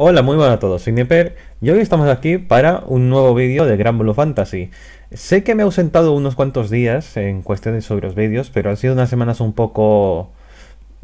Hola, muy buenas a todos, soy Neper y hoy estamos aquí para un nuevo vídeo de Gran Blue Fantasy. Sé que me he ausentado unos cuantos días en cuestiones sobre los vídeos, pero han sido unas semanas un poco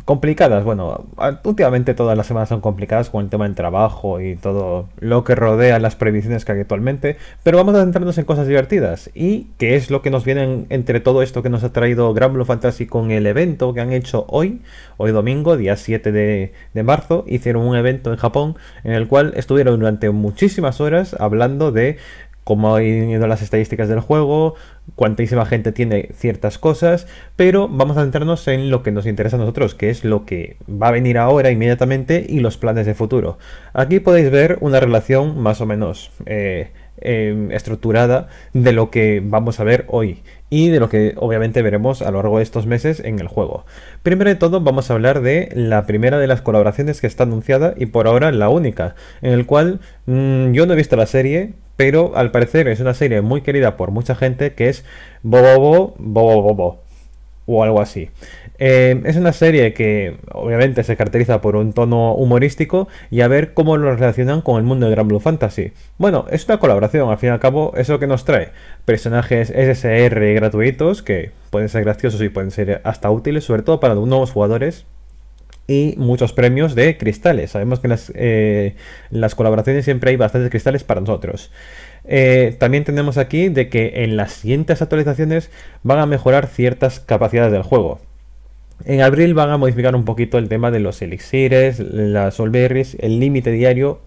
Complicadas, bueno, últimamente todas las semanas son complicadas con el tema del trabajo y todo lo que rodea las previsiones que hay actualmente, pero vamos a centrarnos en cosas divertidas y qué es lo que nos viene entre todo esto que nos ha traído Gran Blue Fantasy con el evento que han hecho hoy, hoy domingo, día 7 de, de marzo, hicieron un evento en Japón en el cual estuvieron durante muchísimas horas hablando de cómo han ido las estadísticas del juego, cuantísima gente tiene ciertas cosas, pero vamos a centrarnos en lo que nos interesa a nosotros, que es lo que va a venir ahora inmediatamente y los planes de futuro. Aquí podéis ver una relación más o menos eh, em, estructurada de lo que vamos a ver hoy y de lo que obviamente veremos a lo largo de estos meses en el juego. Primero de todo vamos a hablar de la primera de las colaboraciones que está anunciada y por ahora la única, en el cual mm, yo no he visto la serie, pero al parecer es una serie muy querida por mucha gente que es Bobo Bobo Bobo o algo así. Eh, es una serie que obviamente se caracteriza por un tono humorístico y a ver cómo lo relacionan con el mundo de Gran Blue Fantasy. Bueno, es una colaboración, al fin y al cabo, es que nos trae. Personajes SSR gratuitos que pueden ser graciosos y pueden ser hasta útiles, sobre todo para nuevos jugadores y muchos premios de cristales. Sabemos que en las, eh, las colaboraciones siempre hay bastantes cristales para nosotros. Eh, también tenemos aquí de que en las siguientes actualizaciones van a mejorar ciertas capacidades del juego. En abril van a modificar un poquito el tema de los elixires, las solberries, el límite diario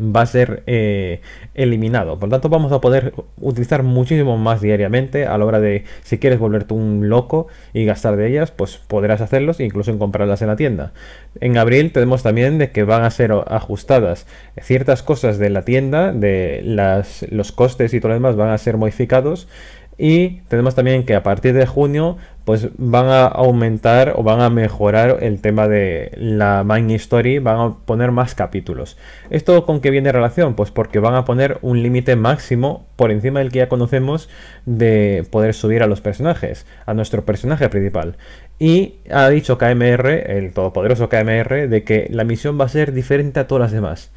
va a ser eh, eliminado. Por lo tanto, vamos a poder utilizar muchísimo más diariamente a la hora de, si quieres volverte un loco y gastar de ellas, pues podrás hacerlos incluso en comprarlas en la tienda. En abril tenemos también de que van a ser ajustadas ciertas cosas de la tienda, de los costes y todo lo demás van a ser modificados y tenemos también que a partir de junio pues van a aumentar o van a mejorar el tema de la main story, van a poner más capítulos. ¿Esto con qué viene relación? Pues porque van a poner un límite máximo por encima del que ya conocemos de poder subir a los personajes, a nuestro personaje principal. Y ha dicho KMR, el todopoderoso KMR, de que la misión va a ser diferente a todas las demás.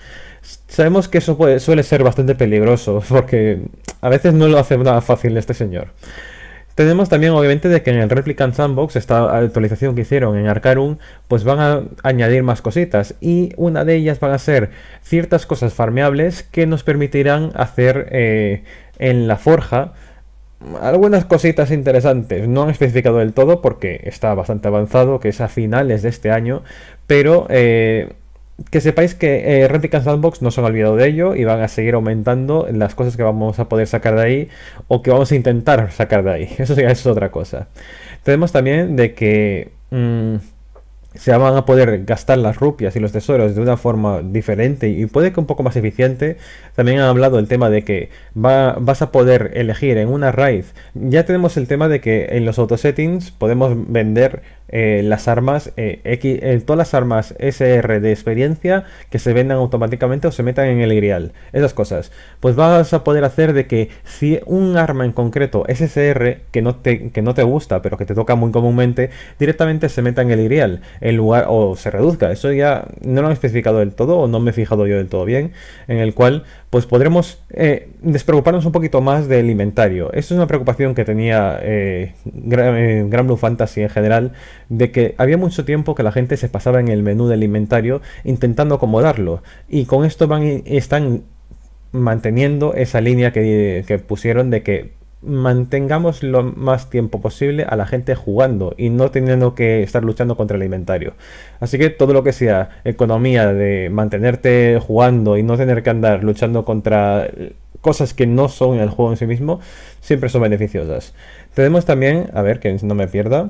Sabemos que eso suele ser bastante peligroso, porque a veces no lo hace nada fácil este señor. Tenemos también obviamente de que en el Replicant Sandbox, esta actualización que hicieron en Arcarum, pues van a añadir más cositas y una de ellas van a ser ciertas cosas farmeables que nos permitirán hacer eh, en la forja algunas cositas interesantes. No han especificado del todo porque está bastante avanzado, que es a finales de este año, pero... Eh, que sepáis que eh, Sandbox no se han olvidado de ello y van a seguir aumentando las cosas que vamos a poder sacar de ahí o que vamos a intentar sacar de ahí. Eso ya es otra cosa. Tenemos también de que mm, se van a poder gastar las rupias y los tesoros de una forma diferente y puede que un poco más eficiente. También han hablado el tema de que vas a poder elegir en una raíz. Ya tenemos el tema de que en los autosettings podemos vender eh, las armas, X, eh, eh, todas las armas SR de experiencia que se vendan automáticamente o se metan en el grial, esas cosas. Pues vas a poder hacer de que si un arma en concreto SR que no te, no te gusta, pero que te toca muy comúnmente, directamente se meta en el grial, en lugar, o se reduzca. Eso ya no lo han especificado del todo, o no me he fijado yo del todo bien, en el cual pues podremos eh, despreocuparnos un poquito más del inventario. Esto es una preocupación que tenía eh, eh, Gran, Blue Fantasy en general, de que había mucho tiempo que la gente se pasaba en el menú del inventario intentando acomodarlo, y con esto van están manteniendo esa línea que pusieron de que mantengamos lo más tiempo posible a la gente jugando y no teniendo que estar luchando contra el inventario. Así que todo lo que sea economía de mantenerte jugando y no tener que andar luchando contra cosas que no son el juego en sí mismo, siempre son beneficiosas. Tenemos también, a ver, que no me pierda.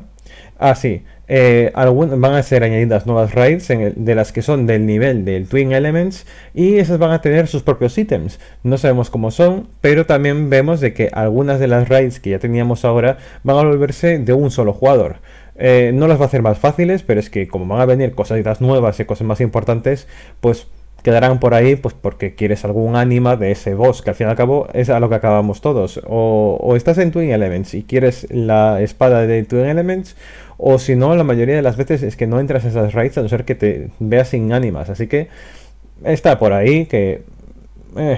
Ah, sí. Eh, van a ser añadidas nuevas raids de las que son del nivel del Twin Elements y esas van a tener sus propios ítems. No sabemos cómo son, pero también vemos de que algunas de las raids que ya teníamos ahora van a volverse de un solo jugador. Eh, no las va a hacer más fáciles, pero es que como van a venir cosas nuevas y cosas más importantes, pues quedarán por ahí pues porque quieres algún ánima de ese boss, que al fin y al cabo es a lo que acabamos todos. O, estás en Twin Elements y quieres la espada de Twin Elements, o si no, la mayoría de las veces es que no entras a esas raids a no ser que te veas sin ánimas. Así que está por ahí que... Eh,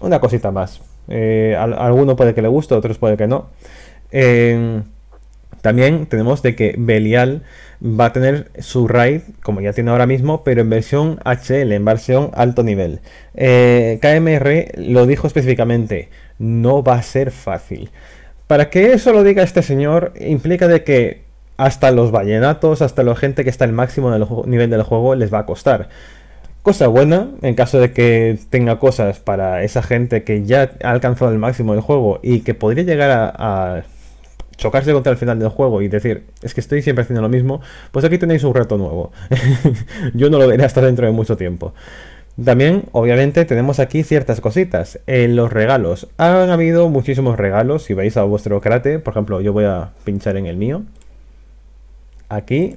una cosita más. Eh, alguno puede que le guste, otros puede que no. Eh, también tenemos de que Belial va a tener su RAID, como ya tiene ahora mismo, pero en versión HL, en versión alto nivel. Eh, KMR lo dijo específicamente, no va a ser fácil. Para que eso lo diga este señor, implica de que hasta los vallenatos, hasta la gente que está el máximo del nivel del juego, les va a costar. Cosa buena, en caso de que tenga cosas para esa gente que ya ha alcanzado el máximo del juego y que podría llegar a chocarse contra el final del juego y decir, es que estoy siempre haciendo lo mismo, pues aquí tenéis un reto nuevo. Yo no lo veré hasta dentro de mucho tiempo. También, obviamente, tenemos aquí ciertas cositas. En eh, los regalos. Han habido muchísimos regalos. Si vais a vuestro cráter, por ejemplo, yo voy a pinchar en el mío. Aquí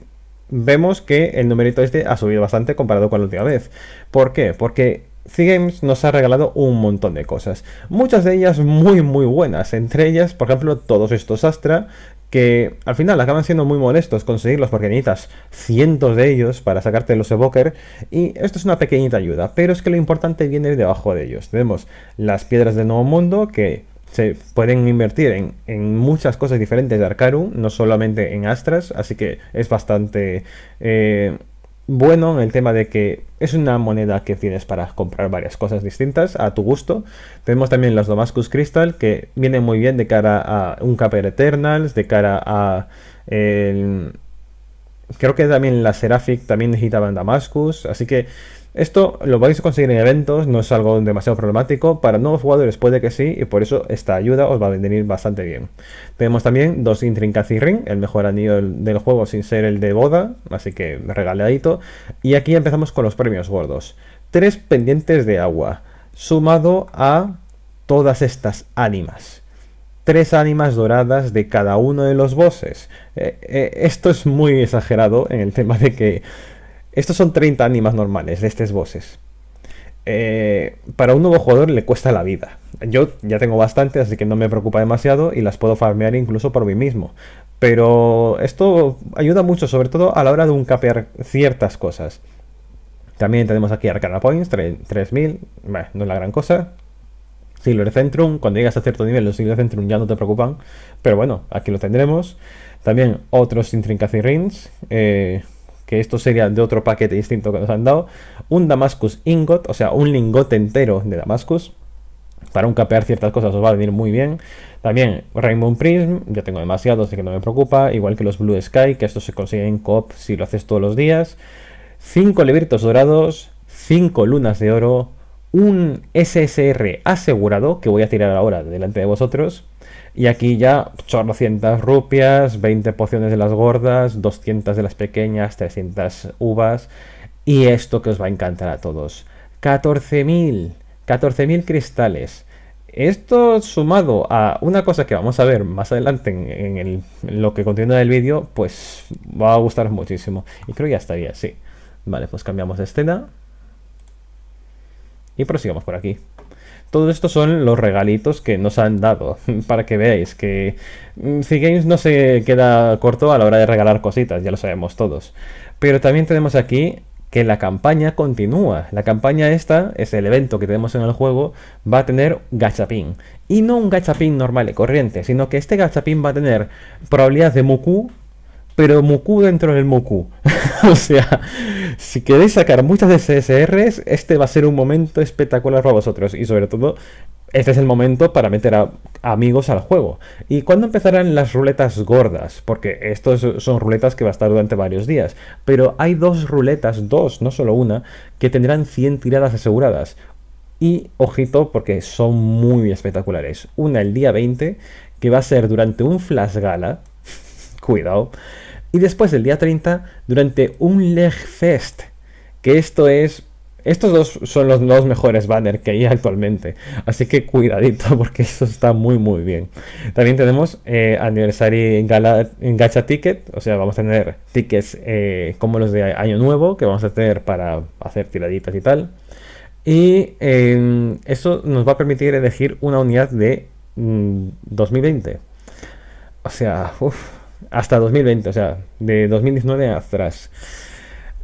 vemos que el numerito este ha subido bastante comparado con la última vez. ¿Por qué? Porque Games nos ha regalado un montón de cosas, muchas de ellas muy muy buenas, entre ellas por ejemplo todos estos Astra, que al final acaban siendo muy molestos conseguirlos porque necesitas cientos de ellos para sacarte los evoker y esto es una pequeñita ayuda, pero es que lo importante viene debajo de ellos. Tenemos las piedras de nuevo mundo que se pueden invertir en, muchas cosas diferentes de Arcarum, no solamente en Astras, así que es bastante... Eh, bueno en el tema de que es una moneda que tienes para comprar varias cosas distintas a tu gusto. Tenemos también las Damascus Crystal que vienen muy bien de cara a un Caper Eternals, de cara a Creo que también la Seraphic también necesitaban Damascus, así que esto lo vais a conseguir en eventos, no es algo demasiado problemático, para nuevos jugadores puede que sí, y por eso esta ayuda os va a venir bastante bien. Tenemos también dos Intrincacy Ring, el mejor anillo del, juego sin ser el de boda, así que regaladito. Y aquí empezamos con los premios gordos. Tres pendientes de agua, sumado a todas estas ánimas tres ánimas doradas de cada uno de los bosses. Eh, eh, esto es muy exagerado en el tema de que estos son 30 ánimas normales de estos bosses. Eh, para un nuevo jugador le cuesta la vida. Yo ya tengo bastante, así que no me preocupa demasiado y las puedo farmear incluso por mí mismo. Pero esto ayuda mucho, sobre todo a la hora de un ciertas cosas. También tenemos aquí Arcana Points, 3000, no es la gran cosa. Silver Centrum, cuando llegas a cierto nivel los Silver Centrum ya no te preocupan, pero bueno, aquí lo tendremos. También otros Intrincacy Rings, eh, que esto sería de otro paquete distinto que nos han dado, un Damascus Ingot, o sea, un lingote entero de Damascus. Para un capear ciertas cosas os va a venir muy bien. También Rainbow Prism, ya tengo demasiado, así que no me preocupa. Igual que los Blue Sky, que esto se consigue en coop si lo haces todos los días. cinco levirtos dorados, cinco lunas de oro, un SSR asegurado, que voy a tirar ahora delante de vosotros y aquí ya 800 rupias, 20 pociones de las gordas, 200 de las pequeñas, 300 uvas. Y esto que os va a encantar a todos. 14.000. 14.000 cristales. Esto sumado a una cosa que vamos a ver más adelante en, lo que continúa el vídeo, pues va a gustar muchísimo. Y creo que ya estaría, sí. Vale, pues cambiamos de escena. Y prosigamos por aquí. Todo esto son los regalitos que nos han dado, para que veáis que c mm, no se queda corto a la hora de regalar cositas, ya lo sabemos todos. Pero también tenemos aquí que la campaña continúa. La campaña esta, es el evento que tenemos en el juego, va a tener gachapín. Y no un gachapín normal y corriente, sino que este gachapín va a tener probabilidad de Muku pero Moku dentro del Moku. o sea, si queréis sacar muchas de SSRs, este va a ser un momento espectacular para vosotros. Y sobre todo, este es el momento para meter a amigos al juego. ¿Y cuándo empezarán las ruletas gordas? Porque estas son ruletas que va a estar durante varios días. Pero hay dos ruletas, dos, no solo una, que tendrán 100 tiradas aseguradas. Y ojito, porque son muy espectaculares. Una el día 20, que va a ser durante un flash gala cuidado. Y después del día 30, durante un Leg Fest, que esto es estos dos son los dos mejores banners que hay actualmente. Así que cuidadito porque eso está muy muy bien. También tenemos eh, Anniversary Gacha Ticket. O sea, vamos a tener tickets eh, como los de Año Nuevo que vamos a tener para hacer tiraditas y tal. Y em, eso nos va a permitir elegir una unidad de 2020. Mm, o sea, uff hasta 2020, o sea, de 2019 atrás.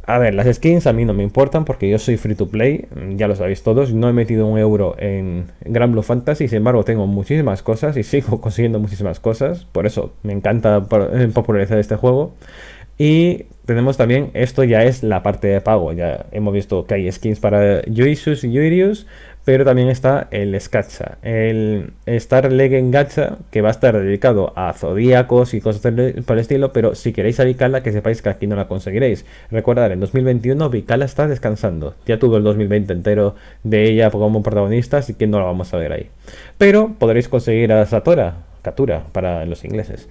A ver, las skins a mí no me importan porque yo soy free to play, ya lo sabéis todos. No he metido un euro en Grand Blue Fantasy, sin embargo, tengo muchísimas cosas y sigo consiguiendo muchísimas cosas. Por eso me encanta eh, popularizar este juego. Y tenemos también, esto ya es la parte de pago. Ya hemos visto que hay skins para YuiSus y Juirius, pero también está el Skatcha, el Star Legend Gacha, que va a estar dedicado a zodíacos y cosas por el estilo, pero si queréis a Vicala, que sepáis que aquí no la conseguiréis. Recordad, en 2021 Vicala está descansando, ya tuvo el 2020 entero de ella como protagonista, así que no la vamos a ver ahí. Pero podréis conseguir a Satora, Katura, para los ingleses.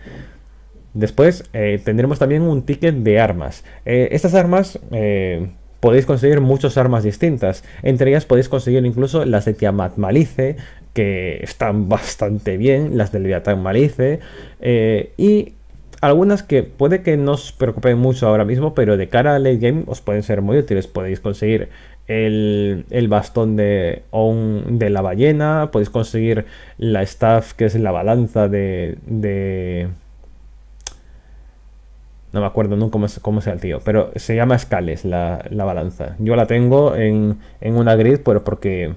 Después eh, tendremos también un ticket de armas. Eh, estas armas... Eh, podéis conseguir muchas armas distintas. Entre ellas podéis conseguir incluso las de Tiamat Malice, que están bastante bien, las del Leviatán Malice, eh, y algunas que puede que no os preocupen mucho ahora mismo, pero de cara a late game os pueden ser muy útiles. Podéis conseguir el, bastón de, de la ballena, podéis conseguir la staff que es la balanza de no me acuerdo nunca cómo, sea el tío, pero se llama Scales la, la balanza. Yo la tengo en, en una grid, pero pues, porque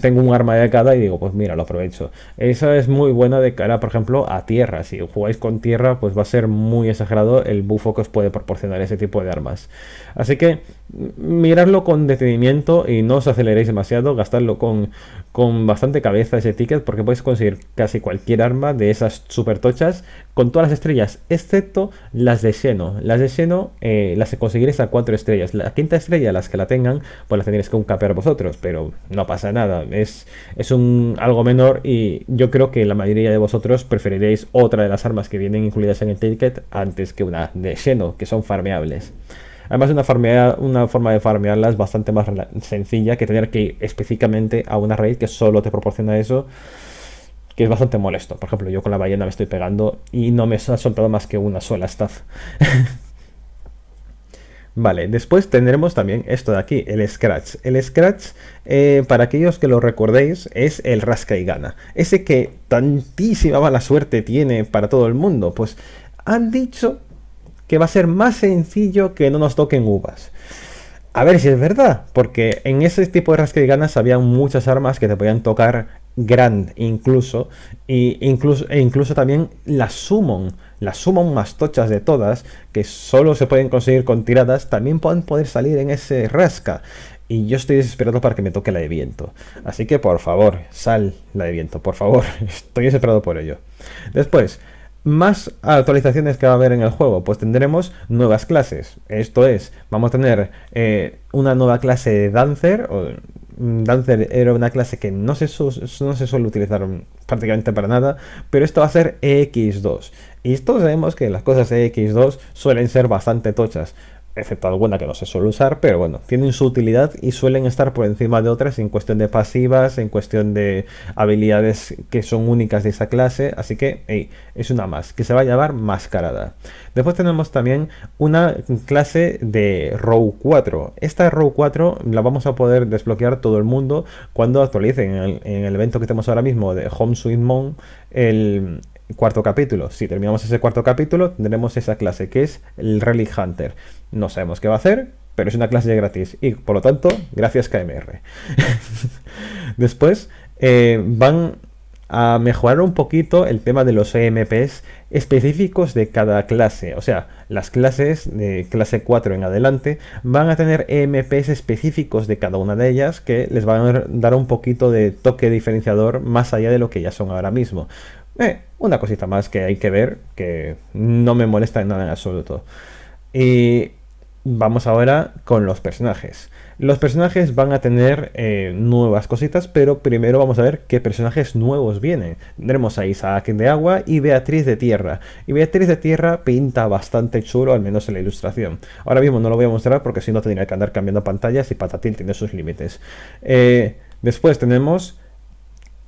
tengo un arma de cada y digo, pues mira, lo aprovecho. Esa es muy buena de cara, por ejemplo, a tierra. Si jugáis con tierra, pues va a ser muy exagerado el buffo que os puede proporcionar ese tipo de armas. Así que mm, mirarlo con detenimiento y no os aceleréis demasiado, gastarlo con, con bastante cabeza ese ticket, porque podéis conseguir casi cualquier arma de esas super tochas con todas las estrellas, excepto las de seno Las de seno eh, las conseguiréis a cuatro estrellas. La quinta estrella, las que la tengan, pues las tendréis que un capear vosotros, pero no pasa nada es, es un algo menor y yo creo que la mayoría de vosotros preferiréis otra de las armas que vienen incluidas en el ticket antes que una de Xeno, que son farmeables. Además, una, una forma de farmearlas es bastante más sencilla que tener que ir específicamente a una raid que solo te proporciona eso, que es bastante molesto. Por ejemplo, yo con la ballena me estoy pegando y no me ha soltado más que una sola staff. Vale, después tendremos también esto de aquí, el Scratch. El Scratch, eh, para aquellos que lo recordéis, es el rasca y gana. Ese que tantísima mala suerte tiene para todo el mundo. Pues han dicho que va a ser más sencillo que no nos toquen uvas. A ver si es verdad, porque en ese tipo de rasca y ganas había muchas armas que te podían tocar grand incluso, e incluso, e incluso también la summon las suma más tochas de todas, que solo se pueden conseguir con tiradas, también pueden poder salir en ese rasca. Y yo estoy desesperado para que me toque la de viento. Así que por favor, sal la de viento, por favor. Estoy desesperado por ello. Después, más actualizaciones que va a haber en el juego. Pues tendremos nuevas clases. Esto es, vamos a tener eh, una nueva clase de Dancer. O, mm, Dancer era una clase que no se, no se suele utilizar prácticamente para nada, pero esto va a ser X2. Y todos sabemos que las cosas X2 suelen ser bastante tochas, excepto alguna que no se suele usar, pero bueno, tienen su utilidad y suelen estar por encima de otras en cuestión de pasivas, en cuestión de habilidades que son únicas de esa clase, así que es una más, que se va a llamar mascarada. Después tenemos también una clase de row 4. Esta row 4 la vamos a poder desbloquear todo el mundo cuando actualicen en el, evento que tenemos ahora mismo de Home Sweet Mon el, cuarto capítulo. Si terminamos ese cuarto capítulo, tendremos esa clase que es el Relic Hunter. No sabemos qué va a hacer, pero es una clase gratis. Y por lo tanto, gracias KMR. Después eh, van a mejorar un poquito el tema de los EMPs específicos de cada clase. O sea, las clases de clase 4 en adelante van a tener EMPs específicos de cada una de ellas que les van a dar un poquito de toque diferenciador más allá de lo que ya son ahora mismo. Eh, una cosita más que hay que ver, que no me molesta en nada en absoluto. Y vamos ahora con los personajes. Los personajes van a tener eh, nuevas cositas, pero primero vamos a ver qué personajes nuevos vienen. Tendremos a Isaac de agua y Beatriz de tierra. Y Beatriz de tierra pinta bastante chulo, al menos en la ilustración. Ahora mismo no lo voy a mostrar porque si no tendría que andar cambiando pantallas y Patatín tiene sus límites. Eh, después tenemos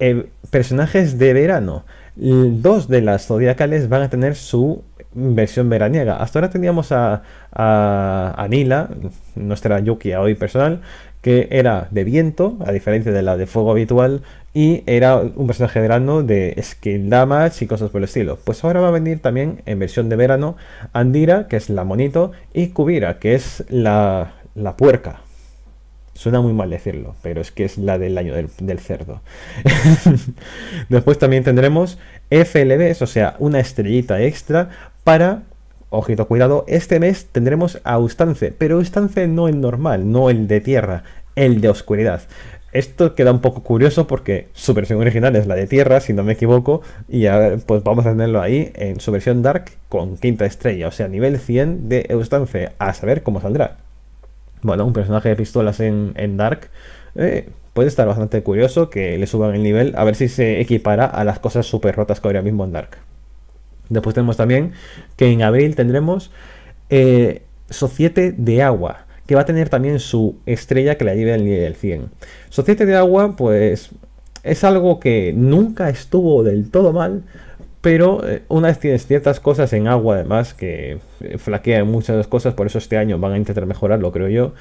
eh, personajes de verano dos de las zodiacales van a tener su versión veraniega. Hasta ahora teníamos a, Anila nuestra Yuki a hoy personal, que era de viento, a diferencia de la de fuego habitual, y era un personaje de verano de skin damage y cosas por el estilo. Pues ahora va a venir también en versión de verano Andira, que es la monito, y Kubira, que es la puerca, Suena muy mal decirlo, pero es que es la del año del, cerdo. Después también tendremos FLBs, o sea, una estrellita extra para ojito, cuidado, este mes tendremos a Ustance, pero Ustance no el normal, no el de tierra, el de oscuridad. Esto queda un poco curioso porque su versión original es la de tierra, si no me equivoco, y pues vamos a tenerlo ahí en su versión dark con quinta estrella, o sea, nivel 100 de Ustance, a saber cómo saldrá bueno, un personaje de pistolas en, Dark. Eh, puede estar bastante curioso que le suban el nivel, a ver si se equipara a las cosas súper rotas que ahora mismo en Dark. Después tenemos también que en abril tendremos eh, Societe de Agua, que va a tener también su estrella que la lleve al nivel 100. Societe de Agua, pues es algo que nunca estuvo del todo mal, pero eh, una vez tienes ciertas cosas en agua, además, que eh, flaquean muchas cosas, por eso este año van a intentar mejorarlo, creo yo.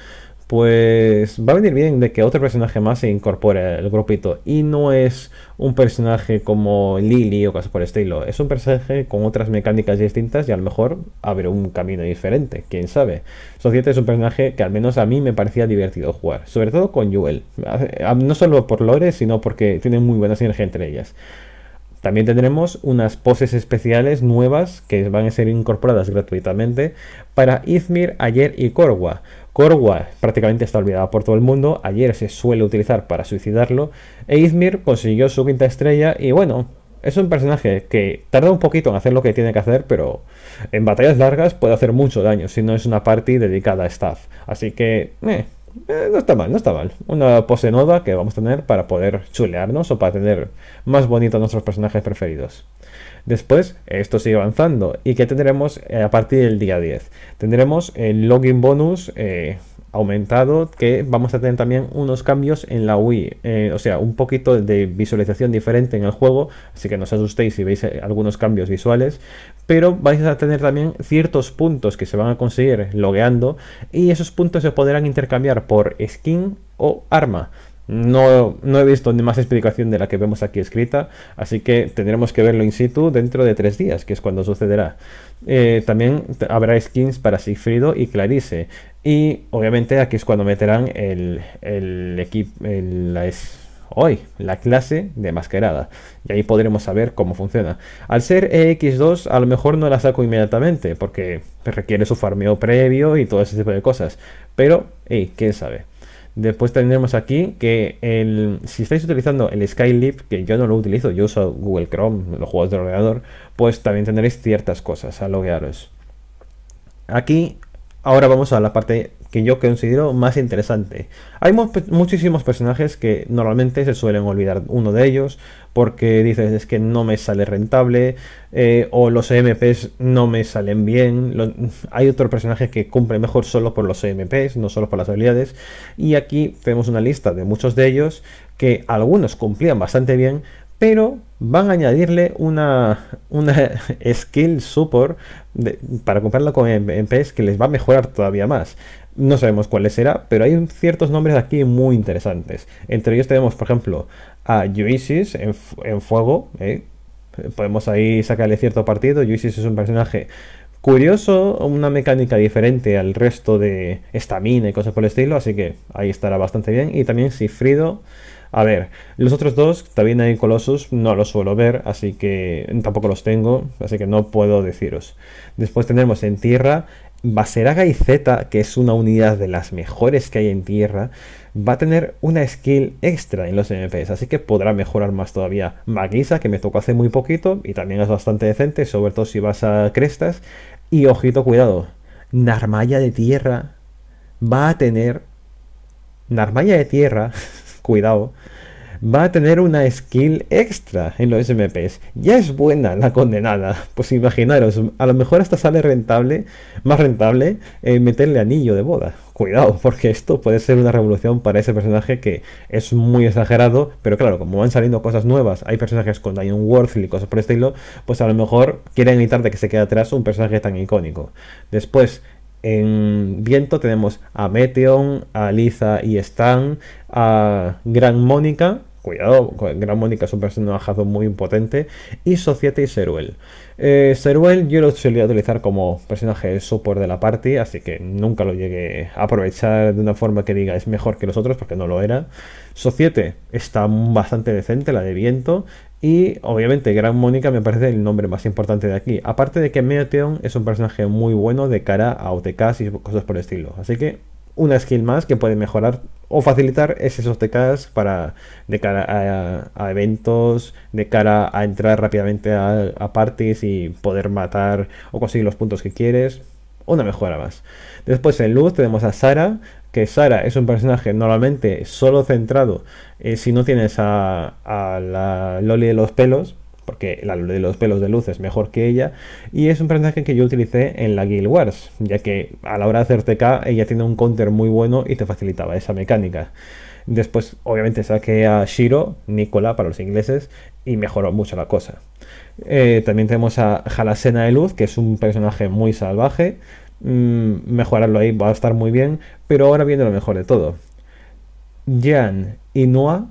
Pues va a venir bien de que otro personaje más se incorpore al grupito. Y no es un personaje como Lily o cosas por el estilo. Es un personaje con otras mecánicas distintas y a lo mejor abre un camino diferente. Quién sabe. Societe es un personaje que al menos a mí me parecía divertido jugar. Sobre todo con Yuel. No solo por lore, sino porque tiene muy buena sinergia entre ellas. También tendremos unas poses especiales nuevas que van a ser incorporadas gratuitamente para Izmir, Ayer y Korwa. Korwa prácticamente está olvidada por todo el mundo, Ayer se suele utilizar para suicidarlo e Izmir consiguió su quinta estrella y bueno, es un personaje que tarda un poquito en hacer lo que tiene que hacer, pero en batallas largas puede hacer mucho daño si no es una party dedicada a staff. Así que... Eh, eh, no está mal, no está mal. Una pose nueva que vamos a tener para poder chulearnos o para tener más bonitos nuestros personajes preferidos. Después, esto sigue avanzando. ¿Y qué tendremos eh, a partir del día 10? Tendremos el login bonus eh, aumentado, que vamos a tener también unos cambios en la UI, eh, o sea, un poquito de visualización diferente en el juego, así que no os asustéis si veis algunos cambios visuales, pero vais a tener también ciertos puntos que se van a conseguir logueando y esos puntos se podrán intercambiar por skin o arma. No, no he visto ni más explicación de la que vemos aquí escrita, así que tendremos que verlo in situ dentro de tres días, que es cuando sucederá. Eh, también habrá skins para Sigfrido y Clarice. Y obviamente aquí es cuando meterán el, equipo, la hoy, la clase de masquerada Y ahí podremos saber cómo funciona. Al ser EX2, a lo mejor no la saco inmediatamente, porque requiere su farmeo previo y todo ese tipo de cosas. Pero, hey, quién sabe. Después tendremos aquí que el, si estáis utilizando el Skylib, que yo no lo utilizo, yo uso Google Chrome, los juegos del ordenador, pues también tendréis ciertas cosas a loguearos. Aquí, ahora vamos a la parte que yo considero más interesante. Hay muchísimos personajes que normalmente se suelen olvidar uno de ellos porque dices es que no me sale rentable eh, o los EMPs no me salen bien. hay otros personajes que cumplen mejor solo por los EMPs no solo por las habilidades. Y aquí tenemos una lista de muchos de ellos que algunos cumplían bastante bien, pero van a añadirle una, una skill support para comprarlo con EMPs que les va a mejorar todavía más no sabemos cuáles será, pero hay ciertos nombres aquí muy interesantes. Entre ellos tenemos, por ejemplo, a Yuisis en, fuego. ¿eh? Podemos ahí sacarle cierto partido. Ulysses es un personaje curioso, una mecánica diferente al resto de estamina y cosas por el estilo, así que ahí estará bastante bien. Y también Sifrido. A ver, los otros dos, también hay Colossus, no los suelo ver, así que tampoco los tengo, así que no puedo deciros. Después tenemos en tierra Baseraga zeta que es una unidad de las mejores que hay en tierra, va a tener una skill extra en los MPs, así que podrá mejorar más todavía. Maguisa, que me tocó hace muy poquito y también es bastante decente, sobre todo si vas a crestas. Y ojito, cuidado, Narmaya de tierra va a tener. Narmaya de tierra, cuidado, va a tener una skill extra en los SMPs Ya es buena la condenada. Pues imaginaros, a lo mejor hasta sale rentable, más rentable, eh, meterle anillo de boda. Cuidado, porque esto puede ser una revolución para ese personaje que es muy exagerado, pero claro, como van saliendo cosas nuevas, hay personajes con Dion Worth y cosas por el estilo, pues a lo mejor quieren evitar de que se quede atrás un personaje tan icónico. Después, en viento tenemos a Meteon, a Liza y Stan, a Gran Mónica cuidado, Gran Mónica es un personaje muy impotente. Y Societe y Seruel. Eh, Seruel yo lo solía utilizar como personaje de support de la party, así que nunca lo llegué a aprovechar de una forma que diga es mejor que los otros, porque no lo era. Societe está bastante decente, la de viento. Y obviamente Gran Mónica me parece el nombre más importante de aquí. Aparte de que Meteon es un personaje muy bueno de cara a OTKs y cosas por el estilo. Así que una skill más que puede mejorar o facilitar esos TKs para de cara a, eventos, de cara a entrar rápidamente a, parties y poder matar o conseguir los puntos que quieres. Una mejora más. Después en luz tenemos a Sara, que Sara es un personaje normalmente solo centrado eh, si no tienes a, a la Loli de los pelos, porque la de los pelos de luz es mejor que ella, y es un personaje que yo utilicé en la Guild Wars, ya que a la hora de hacer TK ella tiene un counter muy bueno y te facilitaba esa mecánica. Después, obviamente, saqué a Shiro, Nicola para los ingleses, y mejoró mucho la cosa. Eh, también tenemos a Jalasena de Luz, que es un personaje muy salvaje. Mm, mejorarlo ahí va a estar muy bien, pero ahora viene lo mejor de todo. Jan y Noah,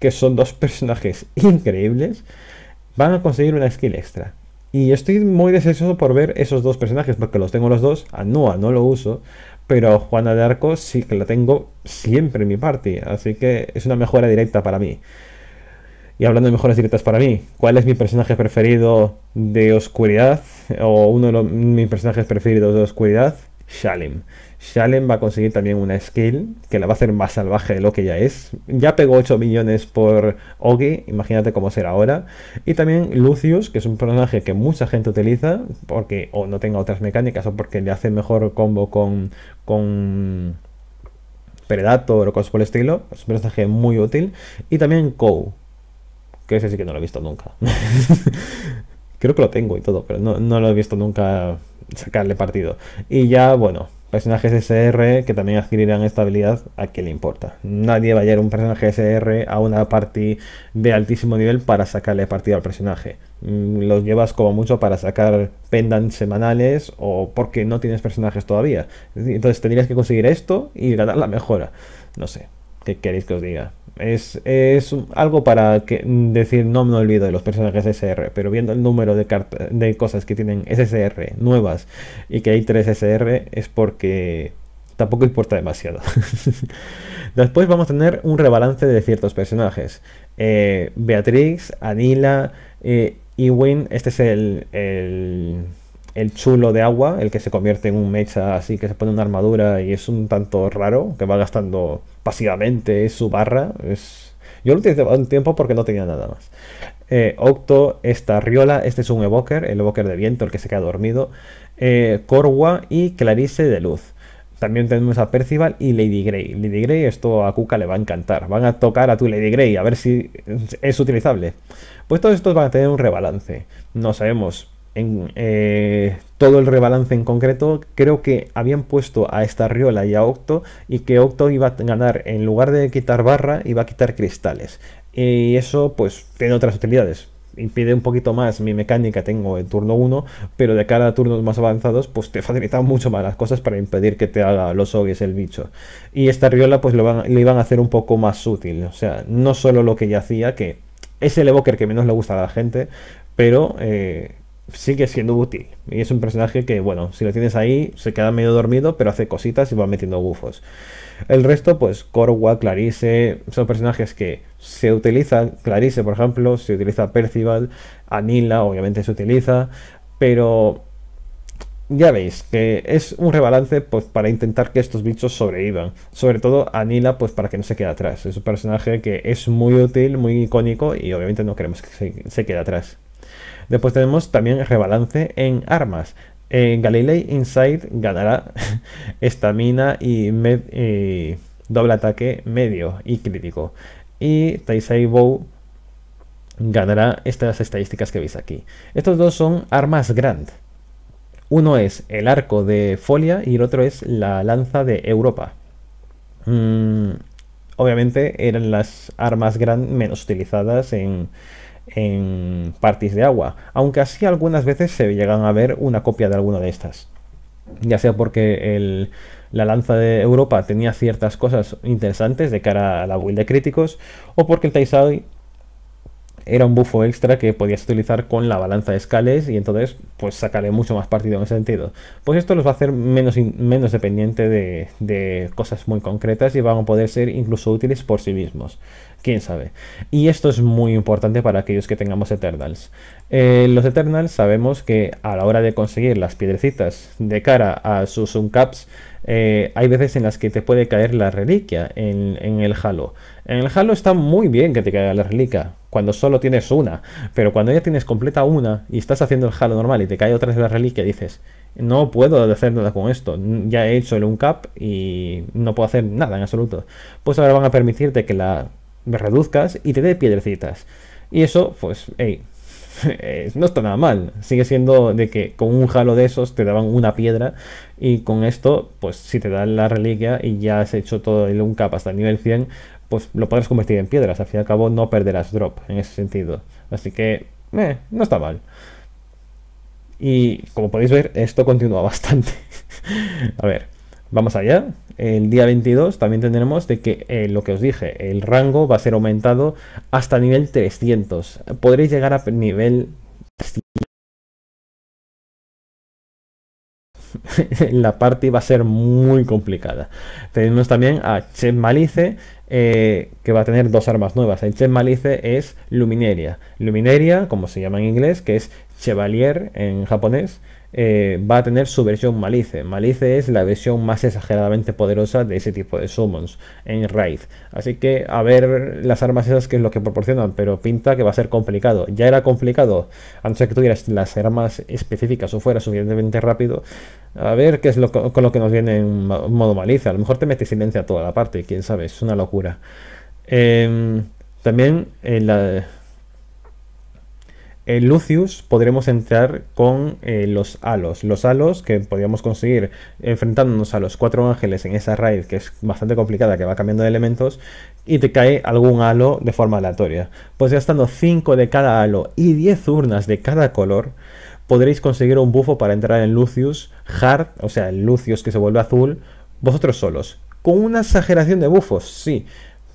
que son dos personajes increíbles, van a conseguir una skill extra. Y estoy muy deseoso por ver esos dos personajes, porque los tengo los dos. A Noah no lo uso, pero Juana de Arco sí que la tengo siempre en mi party, así que es una mejora directa para mí. Y hablando de mejoras directas para mí, ¿cuál es mi personaje preferido de oscuridad? O uno de mis personajes preferidos de oscuridad, Shalim. Shalen va a conseguir también una skill que la va a hacer más salvaje de lo que ya es. Ya pegó 8 millones por Ogi, imagínate cómo será ahora. Y también Lucius, que es un personaje que mucha gente utiliza porque o no tenga otras mecánicas o porque le hace mejor combo con, con Predator o cosas por el estilo. Es un personaje muy útil. Y también Kou, que ese sí que no lo he visto nunca. Creo que lo tengo y todo, pero no, no lo he visto nunca sacarle partido. Y ya, bueno, personajes SR que también adquirirán esta habilidad a qué le importa. Nadie va a llevar un personaje SR a una party de altísimo nivel para sacarle partido al personaje. Mm, los llevas como mucho para sacar pendants semanales o porque no tienes personajes todavía. Entonces tendrías que conseguir esto y ganar la mejora. No sé, queréis que os diga? Es, es algo para mm, decir, no me olvido de los personajes SR, pero viendo el número de, de cosas que tienen SSR nuevas y que hay tres SR, es porque tampoco importa demasiado. Después vamos a tener un rebalance de ciertos personajes. Eh, Beatrix, Anila, y eh, Win, este es el, el, el, chulo de agua, el que se convierte en un mecha así, que se pone una armadura y es un tanto raro, que va gastando pasivamente, es su barra. Es... Yo lo utilicé un tiempo porque no tenía nada más. Eh, Octo, esta Riola, este es un evoker, el evoker de viento, el que se queda dormido. Corwa eh, y Clarice de luz. También tenemos a Percival y Lady Grey. Lady Grey, esto a cuca le va a encantar. Van a tocar a tu Lady Grey, a ver si es utilizable. Pues todos estos van a tener un rebalance. No sabemos en eh, todo el rebalance en concreto, creo que habían puesto a esta riola y a Octo y que Octo iba a ganar, en lugar de quitar barra, iba a quitar cristales. Y eso pues tiene otras utilidades. Impide un poquito más mi mecánica, tengo en turno 1, pero de cara a turnos más avanzados, pues te facilitan mucho más las cosas para impedir que te haga los ogues el bicho. Y esta riola, pues lo, iban a hacer un poco más útil. O sea, no solo lo que ya hacía, que es el evoker que menos le gusta a la gente, pero eh, sigue siendo útil. Y es un personaje que, bueno, si lo tienes ahí, se queda medio dormido, pero hace cositas y va metiendo bufos. El resto, pues Corwa, Clarice, son personajes que se utilizan. Clarice, por ejemplo, se utiliza Percival, Anila, obviamente se utiliza, pero ya veis que es un rebalance pues para intentar que estos bichos sobrevivan. Sobre todo Anila pues para que no se quede atrás. Es un personaje que es muy útil, muy icónico y obviamente no queremos que se, se quede atrás. Después tenemos también rebalance en armas. Eh, Galilei Inside ganará estamina y, doble ataque medio y crítico. Y Taisei Bow ganará estas estadísticas que veis aquí. Estos dos son armas Grand. Uno es el arco de Folia y el otro es la lanza de Europa. Mm, obviamente eran las armas Grand menos utilizadas en, en partes de agua, aunque así algunas veces se llegan a ver una copia de alguna de estas. Ya sea porque la lanza de Europa tenía ciertas cosas interesantes de cara a la build de críticos, o porque el Taisai era un bufo extra que podías utilizar con la balanza de escales y entonces pues sacaré mucho más partido en ese sentido. Pues esto los va a hacer menos, menos dependiente de, cosas muy concretas y van a poder ser incluso útiles por sí mismos quién sabe. Y esto es muy importante para aquellos que tengamos Eternals. Eh, los Eternals sabemos que a la hora de conseguir las piedrecitas de cara a sus uncaps eh, hay veces en las que te puede caer la reliquia en, el Halo. En el Halo está muy bien que te caiga la reliquia cuando solo tienes una, pero cuando ya tienes completa una y estás haciendo el Halo normal y te cae otra vez la reliquia, dices, no puedo hacer nada con esto, ya he hecho el uncap y no puedo hacer nada en absoluto. Pues ahora van a permitirte que la reduzcas y te dé piedrecitas. Y eso, pues, eh, no está nada mal. Sigue siendo de que con un halo de esos te daban una piedra y con esto, pues si te dan la reliquia y ya has hecho todo el cap hasta el nivel 100, pues lo podrás convertir en piedras, al fin y al cabo no perderás drop en ese sentido. Así que, eh, no está mal. Y como podéis ver, esto continúa bastante. a ver, vamos allá. El día 22 también tendremos de que eh, lo que os dije, el rango va a ser aumentado hasta nivel 300. Podréis llegar a nivel la parte va a ser muy complicada. Tenemos también a Che Malice, eh, que va a tener dos armas nuevas. El Che Malice es Lumineria. Lumineria, como se llama en inglés, que es Chevalier en japonés. Eh, va a tener su versión Malice. Malice es la versión más exageradamente poderosa de ese tipo de summons en Raid. Así que a ver las armas esas que es lo que proporcionan, pero pinta que va a ser complicado. Ya era complicado, a no ser que tuvieras las armas específicas o fuera suficientemente rápido. A ver qué es lo, con lo que nos viene en modo Malice. A lo mejor te metes silencio a toda la parte, quién sabe, es una locura. Em, también en la en Lucius podremos entrar con eh, los halos. Los halos que podríamos conseguir enfrentándonos a los cuatro ángeles en esa raid que es bastante complicada, que va cambiando de elementos, y te cae algún halo de forma aleatoria. Pues gastando 5 de cada halo y 10 urnas de cada color, podréis conseguir un bufo para entrar en Lucius Hard, o sea, el Lucius que se vuelve azul, vosotros solos. Con una exageración de bufos, sí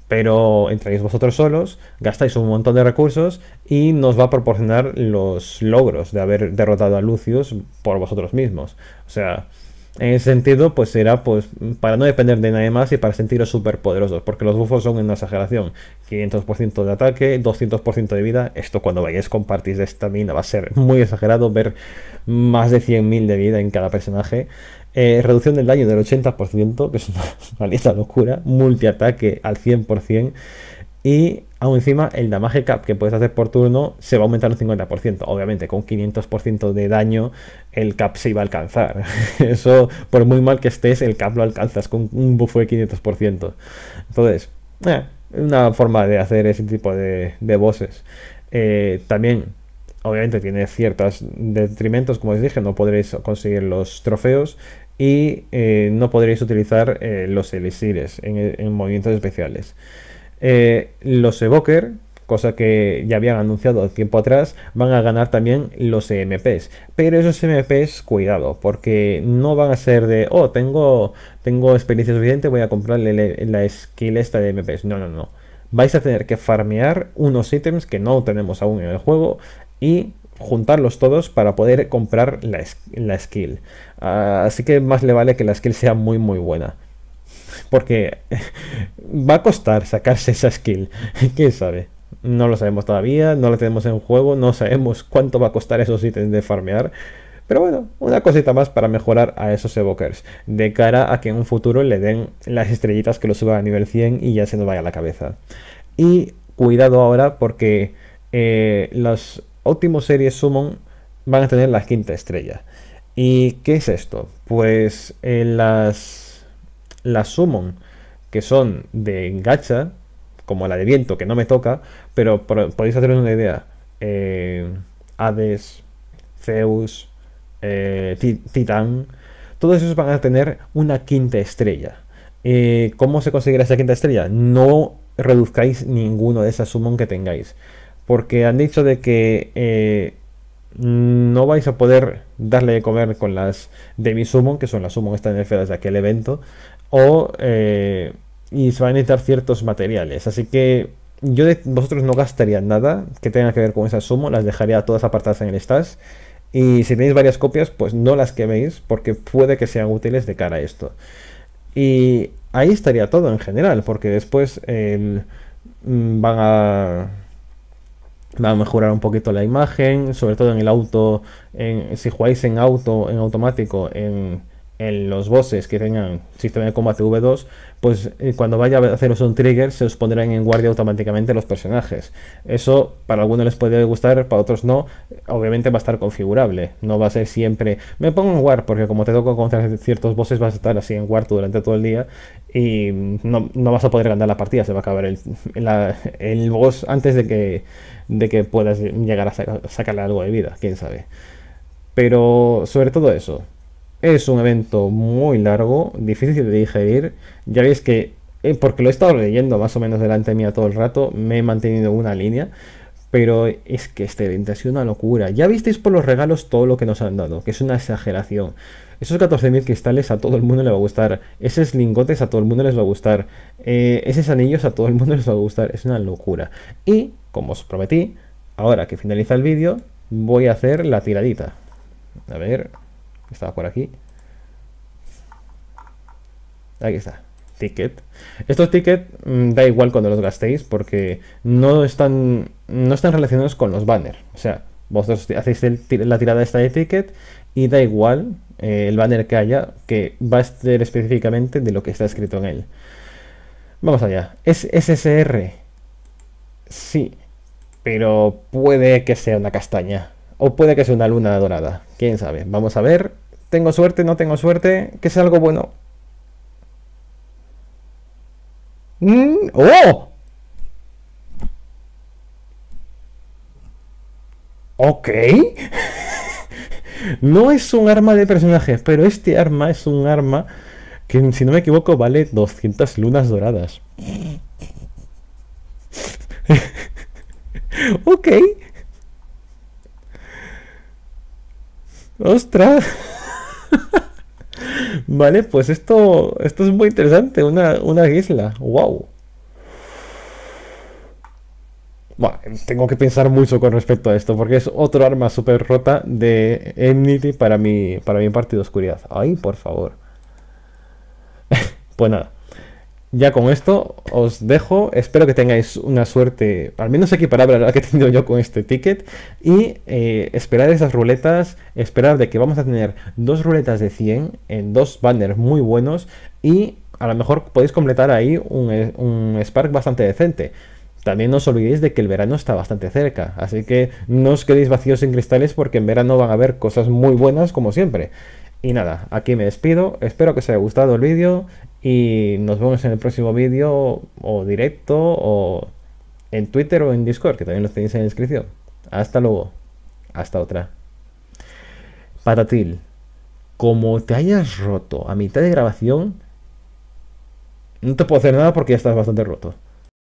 pero entráis vosotros solos, gastáis un montón de recursos y nos va a proporcionar los logros de haber derrotado a Lucius por vosotros mismos. O sea, en ese sentido, pues será pues para no depender de nadie más y para sentiros súper poderosos, porque los bufos son una exageración. 500% de ataque, 200% de vida. Esto cuando vayáis con parties de estamina va a ser muy exagerado ver más de 100.000 de vida en cada personaje. Eh, reducción del daño del 80%, que es una lista locura. Multiataque al 100%. Y aún encima el damage cap que puedes hacer por turno se va a aumentar un 50%. Obviamente, con 500% de daño el cap se iba a alcanzar. Eso, por muy mal que estés, el cap lo alcanzas con un buffo de 500%. Entonces, eh, una forma de hacer ese tipo de, de bosses. Eh, también, obviamente, tiene ciertos detrimentos, como os dije, no podréis conseguir los trofeos y eh, no podréis utilizar eh, los elixires en, movimientos especiales. Eh, los evoker, cosa que ya habían anunciado tiempo atrás, van a ganar también los EMPs, Pero esos EMPs cuidado, porque no van a ser de, oh, tengo, tengo experiencia suficiente, voy a comprarle la skill esta de EMPs, No, no, no. Vais a tener que farmear unos ítems que no tenemos aún en el juego y juntarlos todos para poder comprar la, skill. Ah, así que más le vale que la skill sea muy muy buena. Porque va a costar sacarse esa skill. ¿Quién sabe? No lo sabemos todavía, no la tenemos en juego, no sabemos cuánto va a costar esos ítems de farmear. Pero bueno, una cosita más para mejorar a esos evokers, de cara a que en un futuro le den las estrellitas que lo suban a nivel 100 y ya se nos vaya la cabeza. Y cuidado ahora porque eh, Las... los óptimo serie Summon van a tener la quinta estrella. ¿Y qué es esto? Pues eh, las, las Summon que son de gacha, como la de viento que no me toca, pero podéis haceros una idea. Eh, Hades, Zeus, eh, Titán, todos esos van a tener una quinta estrella. Eh, ¿Cómo se conseguirá esa quinta estrella? No reduzcáis ninguno de esas summon que tengáis porque han dicho de que eh, no vais a poder darle de comer con las de mi Summon, que son las Summon el Fedas de aquel evento, o, eh, y se van a necesitar ciertos materiales. Así que yo de vosotros no gastaría nada que tenga que ver con esas Summon, las dejaría todas apartadas en el stash. Y si tenéis varias copias, pues no las queméis, porque puede que sean útiles de cara a esto. Y ahí estaría todo en general, porque después mm, van a va a mejorar un poquito la imagen, sobre todo en el auto, en, si jugáis en auto, en automático, en en los bosses que tengan sistema de combate V2, pues eh, cuando vaya a haceros un trigger se os pondrán en guardia automáticamente los personajes. Eso para algunos les puede gustar, para otros no. Obviamente va a estar configurable, no va a ser siempre me pongo en guard, porque como te toca contra ciertos bosses vas a estar así en guard durante todo el día y no, vas a poder ganar la partida, se va a acabar el, el boss antes de que, de que puedas llegar a sacarle algo de vida, quién sabe. Pero sobre todo eso, es un evento muy largo, difícil de digerir. Ya veis que, eh, porque lo he estado leyendo más o menos delante mí todo el rato, me he mantenido una línea. Pero es que este evento ha sido una locura. Ya visteis por los regalos todo lo que nos han dado, que es una exageración. Esos 14.000 cristales a todo el mundo le va a gustar. Esos lingotes a todo el mundo les va a gustar. Eh, esos anillos a todo el mundo les va a gustar. Es una locura. Y, como os prometí, ahora que finaliza el vídeo, voy a hacer la tiradita. A ver, estaba por aquí. Aquí está, ticket. Estos tickets mm, da igual cuando los gastéis porque no están, no están relacionados con los banners. O sea, vosotros hacéis la tirada esta de ticket y da igual eh, el banner que haya que va a ser específicamente de lo que está escrito en él. Vamos allá. ¿Es SSR? Sí, pero puede que sea una castaña. O puede que sea una luna dorada. Quién sabe. Vamos a ver tengo suerte, no tengo suerte, que es algo bueno. Mm, ¡Oh! Ok. no es un arma de personaje, pero este arma es un arma que, si no me equivoco, vale 200 lunas doradas. ok. Ostras. vale, pues esto, esto es muy interesante, una, una isla, wow. Bueno, tengo que pensar mucho con respecto a esto, porque es otro arma súper rota de Ennity para mi, para mi de oscuridad. Ay, por favor. pues nada ya con esto os dejo. Espero que tengáis una suerte, al menos equiparable a la que he tenido yo con este ticket. Y eh, esperar esas ruletas, esperar de que vamos a tener dos ruletas de 100 en dos banners muy buenos. Y a lo mejor podéis completar ahí un, eh, un Spark bastante decente. También no os olvidéis de que el verano está bastante cerca, así que no os quedéis vacíos sin cristales porque en verano van a haber cosas muy buenas como siempre. Y nada, aquí me despido, espero que os haya gustado el vídeo y nos vemos en el próximo vídeo o directo o en Twitter o en Discord, que también los tenéis en la descripción. Hasta luego. Hasta otra. Patatil, como te hayas roto a mitad de grabación, no te puedo hacer nada porque ya estás bastante roto.